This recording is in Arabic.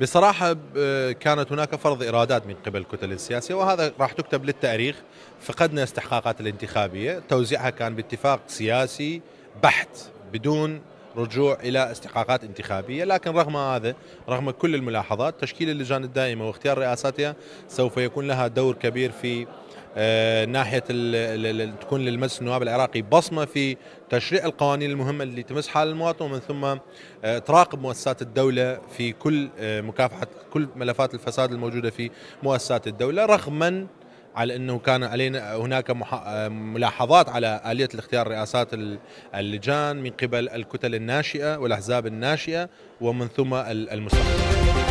بصراحة آه، كانت هناك فرض إرادات من قبل الكتل السياسية وهذا راح تكتب للتاريخ فقدنا استحقاقات الانتخابية توزيعها كان باتفاق سياسي بحت بدون رجوع الى استحقاقات انتخابيه، لكن رغم هذا رغم كل الملاحظات تشكيل اللجان الدائمه واختيار رئاساتها سوف يكون لها دور كبير في آه، ناحيه تكون للمجلس النواب العراقي بصمه في تشريع القوانين المهمه اللي تمس حال المواطن ومن ثم آه، تراقب مؤسسات الدوله في كل آه، مكافحه كل ملفات الفساد الموجوده في مؤسسات الدوله رغما على انه كان علينا هناك ملاحظات على اليه الاختيار رئاسات اللجان من قبل الكتل الناشئه والاحزاب الناشئه ومن ثم المستقبل